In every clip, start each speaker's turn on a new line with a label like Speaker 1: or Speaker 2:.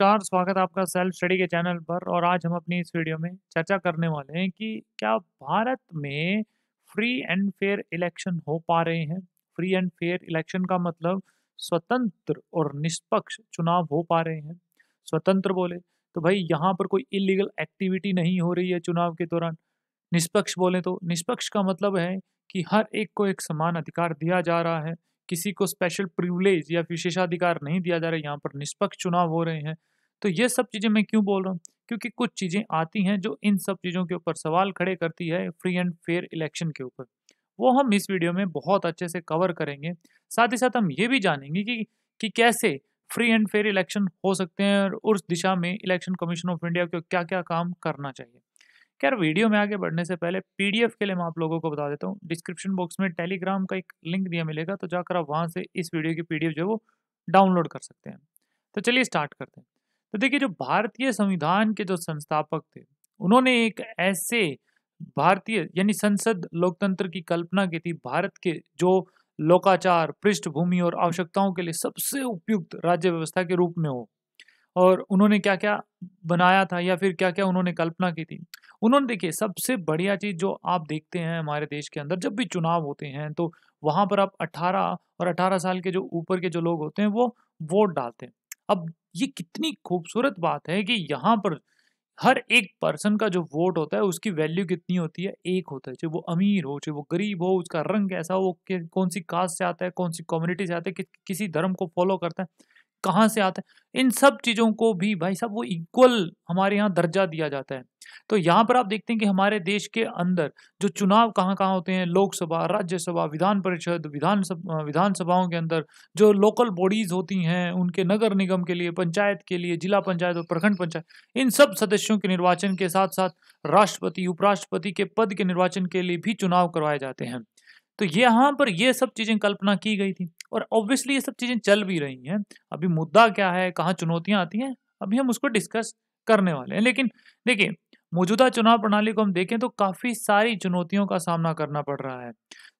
Speaker 1: नमस्कार स्वागत है आपका सेल्फ स्टडी के चैनल पर और आज हम अपनी इस वीडियो में चर्चा करने वाले हैं कि क्या भारत में फ्री एंड फेयर इलेक्शन हो पा रहे हैं फ्री एंड फेयर इलेक्शन का मतलब स्वतंत्र और निष्पक्ष चुनाव हो पा रहे हैं स्वतंत्र बोले तो भाई यहाँ पर कोई इलीगल एक्टिविटी नहीं हो रही है चुनाव के दौरान निष्पक्ष बोले तो निष्पक्ष का मतलब है कि हर एक को एक समान अधिकार दिया जा रहा है किसी को स्पेशल प्रिविलेज या विशेषाधिकार नहीं दिया जा रहा है यहाँ पर निष्पक्ष चुनाव हो रहे हैं तो ये सब चीज़ें मैं क्यों बोल रहा हूँ क्योंकि कुछ चीज़ें आती हैं जो इन सब चीज़ों के ऊपर सवाल खड़े करती है फ्री एंड फेयर इलेक्शन के ऊपर वो हम इस वीडियो में बहुत अच्छे से कवर करेंगे साथ ही साथ हम ये भी जानेंगे कि कि कैसे फ्री एंड फेयर इलेक्शन हो सकते हैं और उस दिशा में इलेक्शन कमीशन ऑफ इंडिया को क्या क्या काम करना चाहिए खैर वीडियो में आगे बढ़ने से पहले पीडीएफ के लिए मैं आप लोगों को बता देता हूँ डिस्क्रिप्शन बॉक्स में टेलीग्राम का एक लिंक दिया मिलेगा तो जाकर आप वहाँ से इस वीडियो की पीडीएफ जो है वो डाउनलोड कर सकते हैं तो चलिए स्टार्ट करते हैं तो देखिए जो भारतीय संविधान के जो संस्थापक थे उन्होंने एक ऐसे भारतीय यानी संसद लोकतंत्र की कल्पना की थी भारत के जो लोकाचार पृष्ठभूमि और आवश्यकताओं के लिए सबसे उपयुक्त राज्य व्यवस्था के रूप में हो और उन्होंने क्या क्या बनाया था या फिर क्या क्या उन्होंने कल्पना की थी उन्होंने देखिए सबसे बढ़िया चीज जो आप देखते हैं हमारे देश के अंदर जब भी चुनाव होते हैं तो वहां पर आप 18 और 18 साल के जो ऊपर के जो लोग होते हैं वो वोट डालते हैं अब ये कितनी खूबसूरत बात है कि यहाँ पर हर एक पर्सन का जो वोट होता है उसकी वैल्यू कितनी होती है एक होता है चाहे वो अमीर हो चाहे वो गरीब हो उसका रंग कैसा हो वो कौन सी कास्ट से आता है कौन सी कम्युनिटी से आता है कि, किसी धर्म को फॉलो करता है कहाँ से आता है इन सब चीज़ों को भी भाई साहब वो इक्वल हमारे यहाँ दर्जा दिया जाता है तो यहाँ पर आप देखते हैं कि हमारे देश के अंदर जो चुनाव कहाँ कहाँ होते हैं लोकसभा राज्यसभा विधान परिषद विधान विधानसभाओं के अंदर जो लोकल बॉडीज होती हैं उनके नगर निगम के लिए पंचायत के लिए जिला पंचायत और प्रखंड पंचायत इन सब सदस्यों के निर्वाचन के साथ साथ राष्ट्रपति उपराष्ट्रपति के पद के निर्वाचन के लिए भी चुनाव करवाए जाते हैं तो यहाँ पर ये सब चीज़ें कल्पना की गई थी और ऑब्वियसली ये सब चीज़ें चल भी रही हैं अभी मुद्दा क्या है कहाँ चुनौतियाँ आती हैं अभी हम उसको डिस्कस करने वाले हैं लेकिन देखिए मौजूदा चुनाव प्रणाली को हम देखें तो काफ़ी सारी चुनौतियों का सामना करना पड़ रहा है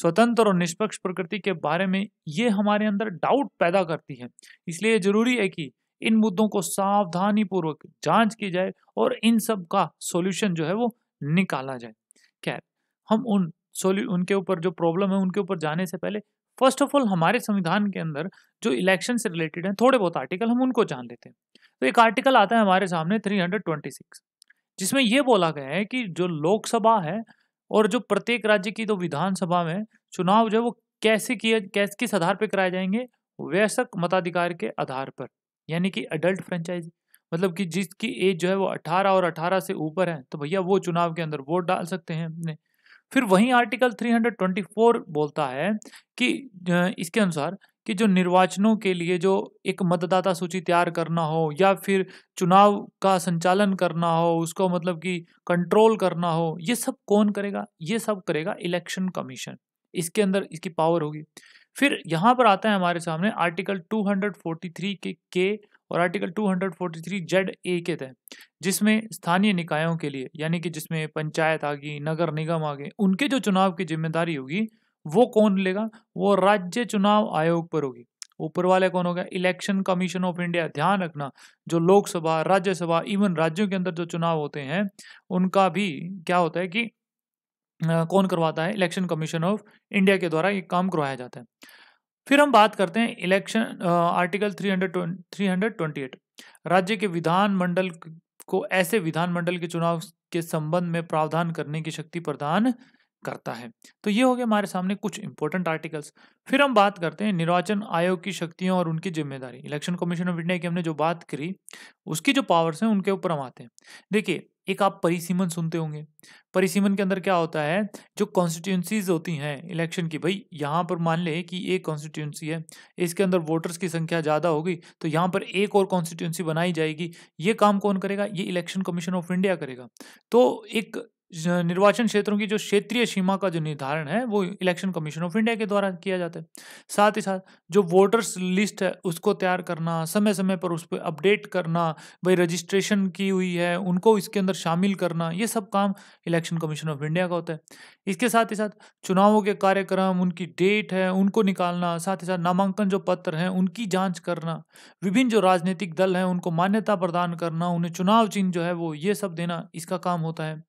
Speaker 1: स्वतंत्र और निष्पक्ष प्रकृति के बारे में ये हमारे अंदर डाउट पैदा करती है इसलिए जरूरी है कि इन मुद्दों को सावधानी पूर्वक जांच की जाए और इन सब का सॉल्यूशन जो है वो निकाला जाए खैर हम उन सोल्यू उनके ऊपर जो प्रॉब्लम है उनके ऊपर जाने से पहले फर्स्ट ऑफ ऑल हमारे संविधान के अंदर जो इलेक्शन से रिलेटेड हैं थोड़े बहुत आर्टिकल हम उनको जान लेते हैं तो एक आर्टिकल आता है हमारे सामने 326 जिसमें यह बोला गया है कि जो लोकसभा है और जो प्रत्येक राज्य की तो विधानसभा में चुनाव जो है वो कैसे किए कैसे किस आधार पर कराए जाएंगे वयस्क मताधिकार के आधार पर यानी कि अडल्ट फ्रेंचाइजी मतलब कि जिसकी एज जो है वो 18 और 18 से ऊपर है तो भैया वो चुनाव के अंदर वोट डाल सकते हैं अपने फिर वहीं आर्टिकल 324 बोलता है कि इसके अनुसार कि जो निर्वाचनों के लिए जो एक मतदाता सूची तैयार करना हो या फिर चुनाव का संचालन करना हो उसको मतलब कि कंट्रोल करना हो ये सब कौन करेगा ये सब करेगा इलेक्शन कमीशन इसके अंदर इसकी पावर होगी फिर यहाँ पर आता है हमारे सामने आर्टिकल 243 के के और आर्टिकल 243 जेड ए के तहत जिसमें स्थानीय निकायों के लिए यानी कि जिसमें पंचायत आ गई नगर निगम आ गए उनके जो चुनाव की जिम्मेदारी होगी वो कौन लेगा वो राज्य चुनाव आयोग पर होगी ऊपर वाले कौन होगा इलेक्शन कमीशन ऑफ इंडिया ध्यान रखना जो लोकसभा राज्यसभा इवन राज्यों के अंदर जो चुनाव होते हैं उनका भी क्या होता है कि कौन करवाता है इलेक्शन कमीशन ऑफ इंडिया के द्वारा ये काम करवाया जाता है फिर हम बात करते हैं इलेक्शन आर्टिकल 328 राज्य के विधानमंडल को ऐसे विधानमंडल के चुनाव के संबंध में प्रावधान करने की शक्ति प्रदान करता है तो ये हो गया हमारे सामने कुछ इंपॉर्टेंट आर्टिकल्स फिर हम बात करते हैं निर्वाचन आयोग की शक्तियों और उनकी जिम्मेदारी इलेक्शन कमीशन ऑफ इंडिया की हमने जो बात करी उसकी जो पावर्स हैं उनके ऊपर हम आते हैं देखिए एक आप परिसीमन सुनते होंगे परिसीमन के अंदर क्या होता है जो कॉन्स्टिट्यूंसीज होती हैं इलेक्शन की भाई यहाँ पर मान ले कि एक कॉन्स्टिट्यूंसी है इसके अंदर वोटर्स की संख्या ज़्यादा होगी तो यहाँ पर एक और कॉन्स्टिट्यूंसी बनाई जाएगी ये काम कौन करेगा ये इलेक्शन कमीशन ऑफ इंडिया करेगा तो एक निर्वाचन क्षेत्रों की जो क्षेत्रीय सीमा का जो निर्धारण है वो इलेक्शन कमीशन ऑफ इंडिया के द्वारा किया जाता है साथ ही साथ जो वोटर्स लिस्ट है उसको तैयार करना समय समय पर उस पर अपडेट करना भाई रजिस्ट्रेशन की हुई है उनको इसके अंदर शामिल करना ये सब काम इलेक्शन कमीशन ऑफ इंडिया का होता है इसके साथ ही साथ चुनावों के कार्यक्रम उनकी डेट है उनको निकालना साथ ही साथ नामांकन जो पत्र हैं उनकी जाँच करना विभिन्न जो राजनीतिक दल हैं उनको मान्यता प्रदान करना उन्हें चुनाव चिन्ह जो है वो ये सब देना इसका काम होता है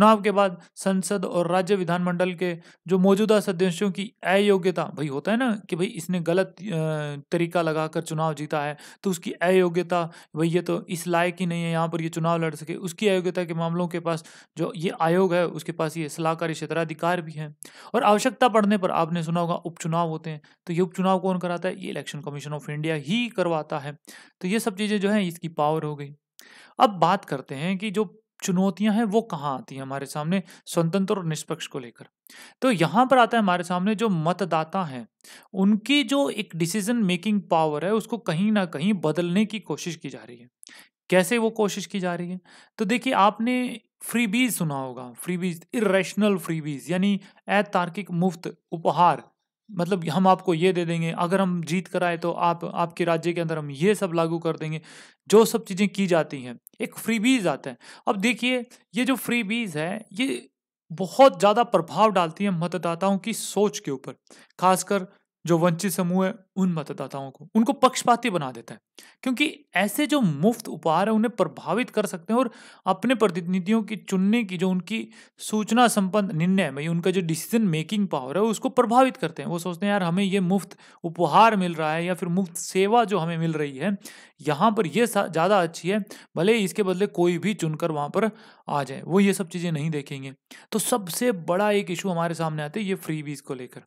Speaker 1: चुनाव के बाद संसद और राज्य विधानमंडल के जो मौजूदा सदस्यों की अयोग्यता भाई होता है ना कि भाई इसने गलत तरीका लगाकर चुनाव जीता है तो उसकी अयोग्यता भाई ये तो इस लायक ही नहीं है यहाँ पर ये चुनाव लड़ सके उसकी अयोग्यता के मामलों के पास जो ये आयोग है उसके पास ये सलाहकारी क्षेत्राधिकार भी है और आवश्यकता पड़ने पर आपने सुना होगा उपचुनाव होते हैं तो ये उपचुनाव कौन कराता है ये इलेक्शन कमीशन ऑफ इंडिया ही करवाता है तो ये सब चीज़ें जो है इसकी पावर हो गई अब बात करते हैं कि जो चुनौतियां हैं वो कहाँ आती हैं हमारे सामने स्वतंत्र और निष्पक्ष को लेकर तो यहाँ पर आता है हमारे सामने जो मतदाता हैं उनकी जो एक डिसीजन मेकिंग पावर है उसको कहीं ना कहीं बदलने की कोशिश की जा रही है कैसे वो कोशिश की जा रही है तो देखिए आपने फ्री बीज सुना होगा फ्री बीज इरेशनल फ्री बीज यानी अतार्किक मुफ्त उपहार मतलब हम आपको ये दे देंगे अगर हम जीत कर आए तो आप आपके राज्य के अंदर हम ये सब लागू कर देंगे जो सब चीज़ें की जाती हैं एक फ्री बीज आते हैं अब देखिए ये जो फ्री बीज है ये बहुत ज़्यादा प्रभाव डालती है मतदाताओं की सोच के ऊपर खासकर जो वंचित समूह है उन मतदाताओं को उनको पक्षपाती बना देता है क्योंकि ऐसे जो मुफ्त उपहार हैं उन्हें प्रभावित कर सकते हैं और अपने प्रतिनिधियों की चुनने की जो उनकी सूचना संपन्न निर्णय में उनका जो डिसीजन मेकिंग पावर है उसको प्रभावित करते हैं वो सोचते हैं यार हमें ये मुफ्त उपहार मिल रहा है या फिर मुफ्त सेवा जो हमें मिल रही है यहाँ पर यह ज़्यादा अच्छी है भले इसके बदले कोई भी चुनकर वहाँ पर आ जाए वो ये सब चीज़ें नहीं देखेंगे तो सबसे बड़ा एक इशू हमारे सामने आते है ये फ्री बीज को लेकर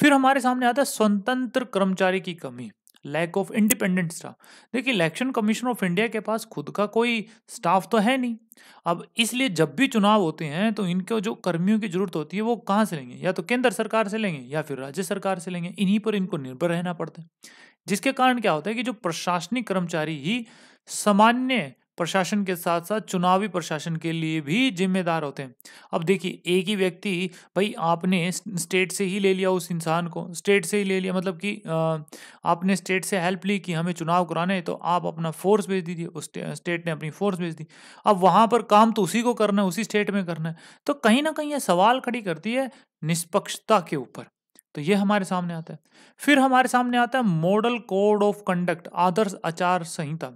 Speaker 1: फिर हमारे सामने आता है स्वतंत्र कर्मचारी की कमी लैक ऑफ इंडिपेंडेंट स्टाफ देखिए इलेक्शन कमीशन ऑफ इंडिया के पास खुद का कोई स्टाफ तो है नहीं अब इसलिए जब भी चुनाव होते हैं तो इनके जो कर्मियों की जरूरत होती है वो कहाँ से लेंगे या तो केंद्र सरकार से लेंगे या फिर राज्य सरकार से लेंगे इन्हीं पर इनको निर्भर रहना पड़ता है जिसके कारण क्या होता है कि जो प्रशासनिक कर्मचारी ही सामान्य प्रशासन के साथ साथ चुनावी प्रशासन के लिए भी जिम्मेदार होते हैं अब देखिए एक ही व्यक्ति भाई आपने स्टेट से ही ले लिया उस इंसान को स्टेट से ही ले लिया मतलब कि आपने स्टेट से हेल्प ली कि हमें चुनाव कराने तो आप अपना फोर्स भेज दीजिए उस स्टेट ने अपनी फोर्स भेज दी अब वहाँ पर काम तो उसी को करना है उसी स्टेट में करना है तो कहीं ना कहीं यह सवाल खड़ी करती है निष्पक्षता के ऊपर तो ये हमारे सामने आता है फिर हमारे सामने आता है मॉडल कोड ऑफ कंडक्ट आदर्श आचार संहिता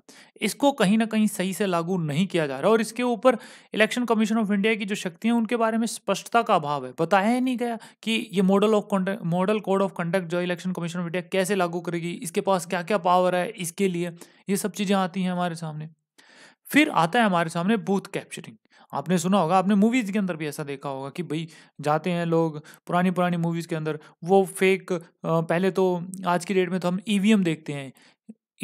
Speaker 1: इसको कहीं ना कहीं सही से लागू नहीं किया जा रहा और इसके ऊपर इलेक्शन कमीशन ऑफ इंडिया की जो शक्तियां उनके बारे में स्पष्टता का अभाव है बताया ही नहीं गया कि ये model of conduct model code of conduct जो इलेक्शन कमीशन ऑफ इंडिया कैसे लागू करेगी इसके पास क्या क्या पावर है इसके लिए ये सब चीज़ें आती हैं हमारे सामने फिर आता है हमारे सामने बूथ कैप्चरिंग आपने सुना होगा आपने मूवीज़ के अंदर भी ऐसा देखा होगा कि भाई जाते हैं लोग पुरानी पुरानी मूवीज़ के अंदर वो फेक पहले तो आज की डेट में तो हम ई e देखते हैं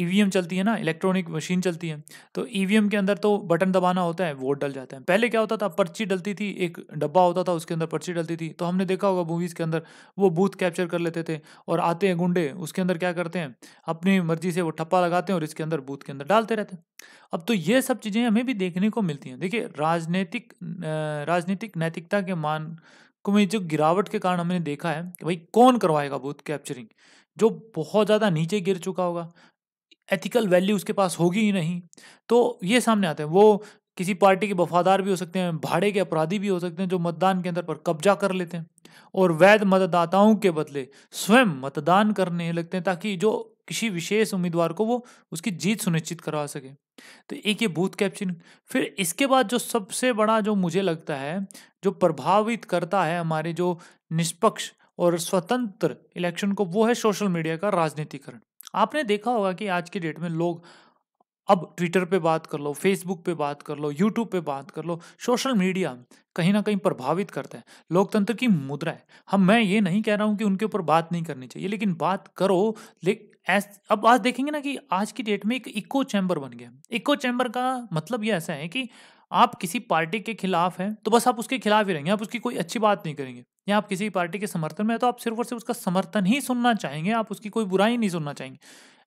Speaker 1: ईवीएम चलती है ना इलेक्ट्रॉनिक मशीन चलती है तो ईवीएम के अंदर तो बटन दबाना होता है वोट डल जाते हैं पहले क्या होता था पर्ची डलती थी एक डब्बा होता था उसके अंदर पर्ची डलती थी तो हमने देखा होगा मूवीज़ के अंदर वो बूथ कैप्चर कर लेते थे और आते हैं गुंडे उसके अंदर क्या करते हैं अपनी मर्जी से वो ठप्पा लगाते हैं और इसके अंदर बूथ के अंदर डालते रहते हैं अब तो ये सब चीज़ें हमें भी देखने को मिलती हैं देखिए राजनीतिक राजनीतिक नैतिकता के मान को में जो गिरावट के कारण हमने देखा है कि भाई कौन करवाएगा बूथ कैप्चरिंग जो बहुत ज़्यादा नीचे गिर चुका होगा एथिकल वैल्यू उसके पास होगी ही नहीं तो ये सामने आते हैं वो किसी पार्टी के वफादार भी हो सकते हैं भाड़े के अपराधी भी हो सकते हैं जो मतदान केंद्र पर कब्जा कर लेते हैं और वैध मतदाताओं के बदले स्वयं मतदान करने लगते हैं ताकि जो किसी विशेष उम्मीदवार को वो उसकी जीत सुनिश्चित करवा सके तो एक ये बूथ कैप्चरिंग फिर इसके बाद जो सबसे बड़ा जो मुझे लगता है जो प्रभावित करता है हमारे जो निष्पक्ष और स्वतंत्र इलेक्शन को वो है सोशल मीडिया का राजनीतिकरण आपने देखा होगा कि आज के डेट में लोग अब ट्विटर पे बात कर लो फेसबुक पे बात कर लो यूट्यूब पे बात कर लो सोशल मीडिया कहीं ना कहीं प्रभावित करते हैं लोकतंत्र की मुद्रा है हम मैं ये नहीं कह रहा हूँ कि उनके ऊपर बात नहीं करनी चाहिए लेकिन बात करो ले ऐस अब आज देखेंगे ना कि आज की डेट में एक इको चैम्बर बन गया इको चैम्बर का मतलब ये ऐसा है कि आप किसी पार्टी के खिलाफ हैं तो बस आप उसके खिलाफ ही रहेंगे आप उसकी कोई अच्छी बात नहीं करेंगे या आप किसी पार्टी के समर्थन में है तो आप सिर्फ और सिर्फ उसका समर्थन ही सुनना चाहेंगे आप उसकी कोई बुराई नहीं सुनना चाहेंगे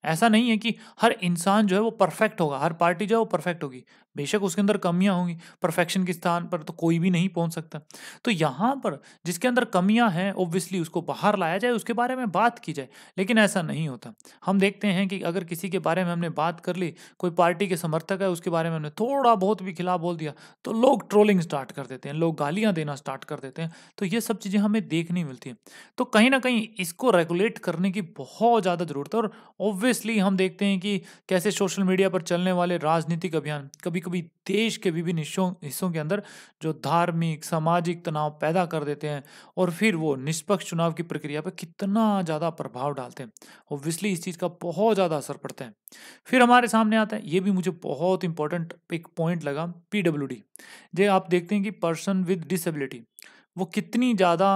Speaker 1: ऐसा नहीं है कि हर इंसान जो है वो परफेक्ट होगा हर पार्टी जो है वो परफेक्ट होगी बेशक उसके अंदर कमियां होंगी परफेक्शन के स्थान पर तो कोई भी नहीं पहुंच सकता तो यहाँ पर जिसके अंदर कमियां हैं ओब्वियसली उसको बाहर लाया जाए उसके बारे में बात की जाए लेकिन ऐसा नहीं होता हम देखते हैं कि अगर किसी के बारे में हमने बात कर ली कोई पार्टी के समर्थक है उसके बारे में हमने थोड़ा बहुत भी खिलाफ बोल दिया तो लोग ट्रोलिंग स्टार्ट कर देते हैं लोग गालियाँ देना स्टार्ट कर देते हैं तो ये सब चीज़ें हमें देखने मिलती हैं तो कहीं ना कहीं इसको रेगुलेट करने की बहुत ज़्यादा ज़रूरत है और ऑब्वियसली हम देखते हैं कि कैसे सोशल मीडिया पर चलने वाले राजनीतिक अभियान कभी कभी देश के विभिन्न हिस्सों हिस्सों के अंदर जो धार्मिक सामाजिक तनाव पैदा कर देते हैं और फिर वो निष्पक्ष चुनाव की प्रक्रिया पर कितना ज़्यादा प्रभाव डालते हैं ओब्वियसली इस चीज़ का बहुत ज़्यादा असर पड़ता है फिर हमारे सामने आता है ये भी मुझे बहुत इंपॉर्टेंट एक पॉइंट लगा पी डब्ल्यू डी आप देखते हैं कि पर्सन विद डिसेबिलिटी वो कितनी ज़्यादा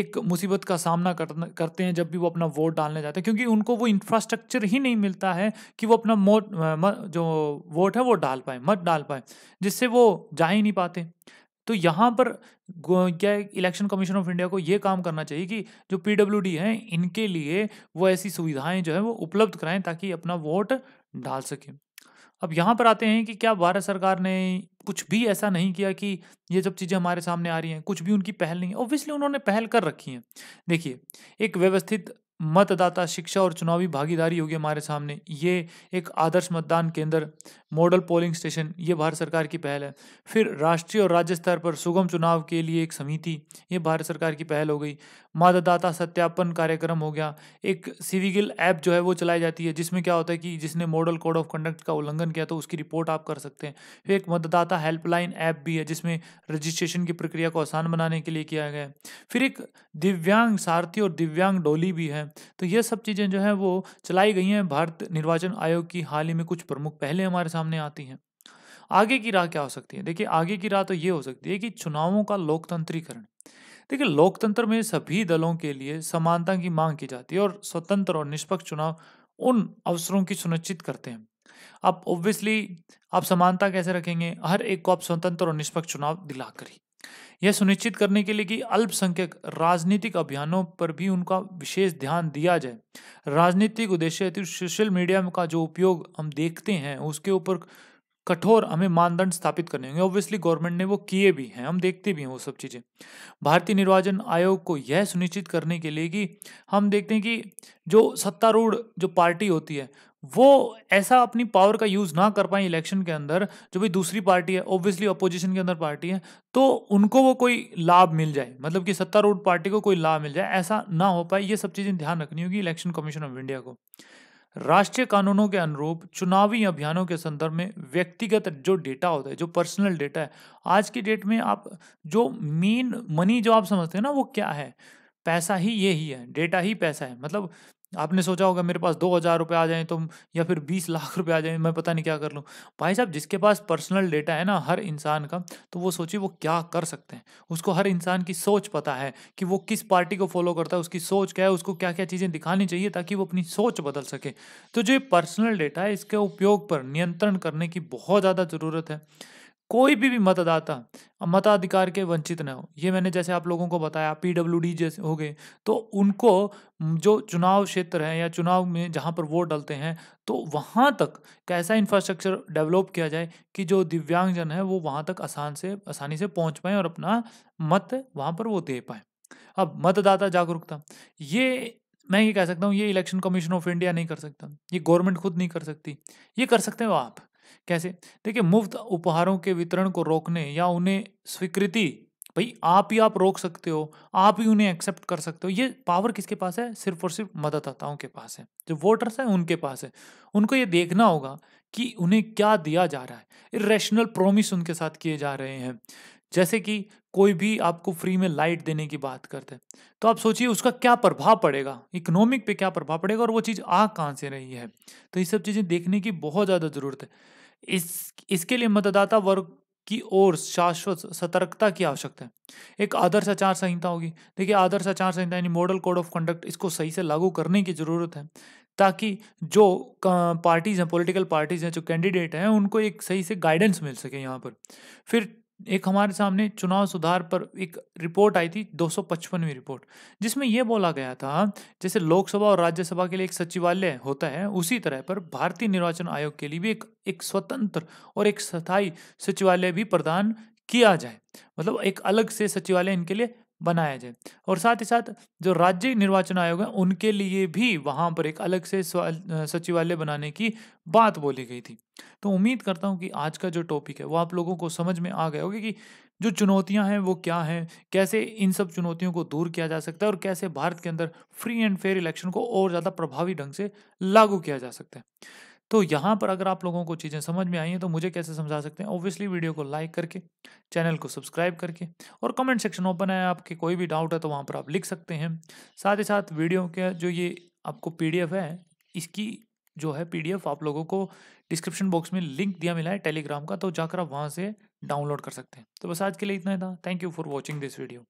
Speaker 1: एक मुसीबत का सामना करते हैं जब भी वो अपना वोट डालने जाते हैं क्योंकि उनको वो इंफ्रास्ट्रक्चर ही नहीं मिलता है कि वो अपना मोट जो वोट है वो डाल पाए मत डाल पाए जिससे वो जा ही नहीं पाते तो यहाँ पर क्या इलेक्शन कमीशन ऑफ इंडिया को ये काम करना चाहिए कि जो पी डब्ल्यू डी हैं इनके लिए वो ऐसी सुविधाएं जो है वो उपलब्ध कराएं ताकि अपना वोट डाल सकें अब यहाँ पर आते हैं कि क्या भारत सरकार ने कुछ भी ऐसा नहीं किया कि ये सब चीज़ें हमारे सामने आ रही हैं कुछ भी उनकी पहल नहीं है ओब्वियसली उन्होंने पहल कर रखी हैं देखिए एक व्यवस्थित मतदाता शिक्षा और चुनावी भागीदारी होगी हमारे सामने ये एक आदर्श मतदान केंद्र मॉडल पोलिंग स्टेशन ये भारत सरकार की पहल है फिर राष्ट्रीय और राज्य स्तर पर सुगम चुनाव के लिए एक समिति ये भारत सरकार की पहल हो गई मतदाता सत्यापन कार्यक्रम हो गया एक सिविगिल ऐप जो है वो चलाई जाती है जिसमें क्या होता है कि जिसने मॉडल कोड ऑफ कंडक्ट का उल्लंघन किया तो उसकी रिपोर्ट आप कर सकते हैं फिर एक मतदाता हेल्पलाइन ऐप भी है जिसमें रजिस्ट्रेशन की प्रक्रिया को आसान बनाने के लिए किया गया है फिर एक दिव्यांग सारथी और दिव्यांग डोली भी है हैं तो ये सब चीज़ें जो हैं वो चलाई गई हैं भारत निर्वाचन आयोग की हाल ही में कुछ प्रमुख पहले हमारे सामने आती हैं आगे की राह क्या हो सकती है देखिए आगे की राह तो ये हो सकती है कि चुनावों का लोकतंत्रीकरण देखिए लोकतंत्र में सभी दलों के लिए समानता की मांग की जाती है और स्वतंत्र और निष्पक्ष चुनाव उन अवसरों की सुनिश्चित करते हैं आप ऑब्वियसली आप समानता कैसे रखेंगे हर एक को आप स्वतंत्र और निष्पक्ष चुनाव दिलाकर ही यह सुनिश्चित करने के लिए कि अल्पसंख्यक राजनीतिक अभियानों पर भी उनका विशेष ध्यान दिया जाए राजनीतिक उद्देश्य हेतु सोशल मीडिया का जो उपयोग हम देखते हैं उसके ऊपर कठोर हमें मानदंड स्थापित करने होंगे ऑब्वियसली गवर्नमेंट ने वो किए भी हैं हम देखते भी हैं वो सब चीज़ें भारतीय निर्वाचन आयोग को यह सुनिश्चित करने के लिए कि हम देखते हैं कि जो सत्तारूढ़ जो पार्टी होती है वो ऐसा अपनी पावर का यूज़ ना कर पाए इलेक्शन के अंदर जो भी दूसरी पार्टी है ऑब्वियसली अपोजिशन के अंदर पार्टी है तो उनको वो कोई लाभ मिल जाए मतलब कि सत्तारूढ़ पार्टी को कोई लाभ मिल जाए ऐसा ना हो पाए ये सब चीज़ें ध्यान रखनी होगी इलेक्शन कमीशन ऑफ इंडिया को राष्ट्रीय कानूनों के अनुरूप चुनावी अभियानों के संदर्भ में व्यक्तिगत जो डेटा होता है जो पर्सनल डेटा है आज की डेट में आप जो मेन मनी जो आप समझते हैं ना वो क्या है पैसा ही ये ही है डेटा ही पैसा है मतलब आपने सोचा होगा मेरे पास दो हज़ार रुपये आ जाए तो या फिर बीस लाख रुपए आ जाए मैं पता नहीं क्या कर लूँ भाई साहब जिसके पास पर्सनल डेटा है ना हर इंसान का तो वो सोचिए वो क्या कर सकते हैं उसको हर इंसान की सोच पता है कि वो किस पार्टी को फॉलो करता है उसकी सोच क्या है उसको क्या क्या चीज़ें दिखानी चाहिए ताकि वो अपनी सोच बदल सके तो जो पर्सनल डेटा है इसके उपयोग पर नियंत्रण करने की बहुत ज़्यादा ज़रूरत है कोई भी भी मतदाता मताधिकार के वंचित न हो ये मैंने जैसे आप लोगों को बताया डी जैसे हो गए तो उनको जो चुनाव क्षेत्र है या चुनाव में जहाँ पर वोट डालते हैं तो वहाँ तक कैसा इंफ्रास्ट्रक्चर डेवलप किया जाए कि जो दिव्यांगजन है वो वहाँ तक आसान से आसानी से पहुँच पाएँ और अपना मत वहाँ पर वो दे पाए अब मतदाता जागरूकता ये मैं ये कह सकता हूँ ये इलेक्शन कमीशन ऑफ इंडिया नहीं कर सकता ये गवर्नमेंट खुद नहीं कर सकती ये कर सकते हो आप कैसे देखिए मुफ्त उपहारों के वितरण को रोकने या उन्हें स्वीकृति भाई आप ही आप रोक सकते हो आप ही उन्हें एक्सेप्ट कर सकते हो ये पावर किसके पास है सिर्फ और सिर्फ मतदाताओं के पास है जो वोटर्स हैं उनके पास है उनको ये देखना होगा कि उन्हें क्या दिया जा रहा है इरेशनल प्रोमिस उनके साथ किए जा रहे हैं जैसे कि कोई भी आपको फ्री में लाइट देने की बात करते हैं तो आप सोचिए उसका क्या प्रभाव पड़ेगा इकोनॉमिक पे क्या प्रभाव पड़ेगा और वो चीज़ आ कहाँ से रही है तो ये सब चीज़ें देखने की बहुत ज़्यादा ज़रूरत है इस इसके लिए मतदाता वर्ग की ओर शाश्वत सतर्कता की आवश्यकता है एक आदर्श आचार संहिता होगी देखिए आदर्श आचार संहिता यानी मॉडल कोड ऑफ कंडक्ट इसको सही से लागू करने की ज़रूरत है ताकि जो पार्टीज़ हैं पॉलिटिकल पार्टीज़ हैं जो कैंडिडेट हैं उनको एक सही से गाइडेंस मिल सके यहाँ पर फिर एक हमारे सामने चुनाव सुधार पर एक रिपोर्ट आई थी 255वीं रिपोर्ट जिसमें यह बोला गया था जैसे लोकसभा और राज्यसभा के लिए एक सचिवालय होता है उसी तरह पर भारतीय निर्वाचन आयोग के लिए भी एक एक स्वतंत्र और एक स्थायी सचिवालय भी प्रदान किया जाए मतलब एक अलग से सचिवालय इनके लिए बनाया जाए और साथ ही साथ जो राज्य निर्वाचन आयोग है उनके लिए भी वहाँ पर एक अलग से सचिवालय बनाने की बात बोली गई थी तो उम्मीद करता हूँ कि आज का जो टॉपिक है वो आप लोगों को समझ में आ गया होगा कि जो चुनौतियां हैं वो क्या हैं कैसे इन सब चुनौतियों को दूर किया जा सकता है और कैसे भारत के अंदर फ्री एंड फेयर इलेक्शन को और ज़्यादा प्रभावी ढंग से लागू किया जा सकता है तो यहाँ पर अगर आप लोगों को चीज़ें समझ में आई हैं तो मुझे कैसे समझा सकते हैं ऑब्वियसली वीडियो को लाइक करके चैनल को सब्सक्राइब करके और कमेंट सेक्शन ओपन है आपके कोई भी डाउट है तो वहाँ पर आप लिख सकते हैं साथ ही साथ वीडियो के जो ये आपको पी है इसकी जो है पीडीएफ आप लोगों को डिस्क्रिप्शन बॉक्स में लिंक दिया मिला है टेलीग्राम का तो जाकर आप वहाँ से डाउनलोड कर सकते हैं तो बस आज के लिए इतना ही था thank you for watching this video